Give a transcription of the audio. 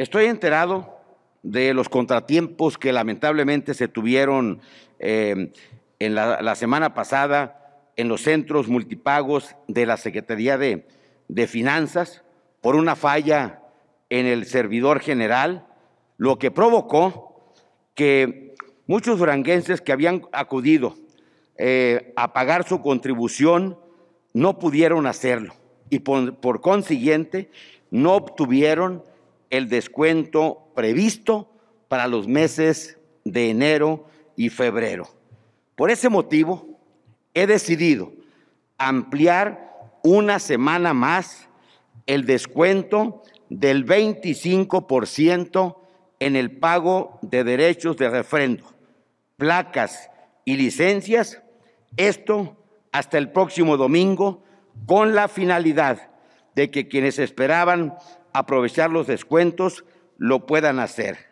Estoy enterado de los contratiempos que lamentablemente se tuvieron eh, en la, semana pasada en los centros multipagos de la Secretaría de, Finanzas por una falla en el servidor general, lo que provocó que muchos duranguenses que habían acudido eh, a pagar su contribución no pudieron hacerlo y por consiguiente no obtuvieron el descuento previsto para los meses de enero y febrero. Por ese motivo, he decidido ampliar una semana más el descuento del 25% en el pago de derechos de refrendo, placas y licencias, esto hasta el próximo domingo, con la finalidad de que quienes esperaban aprovechar los descuentos lo puedan hacer.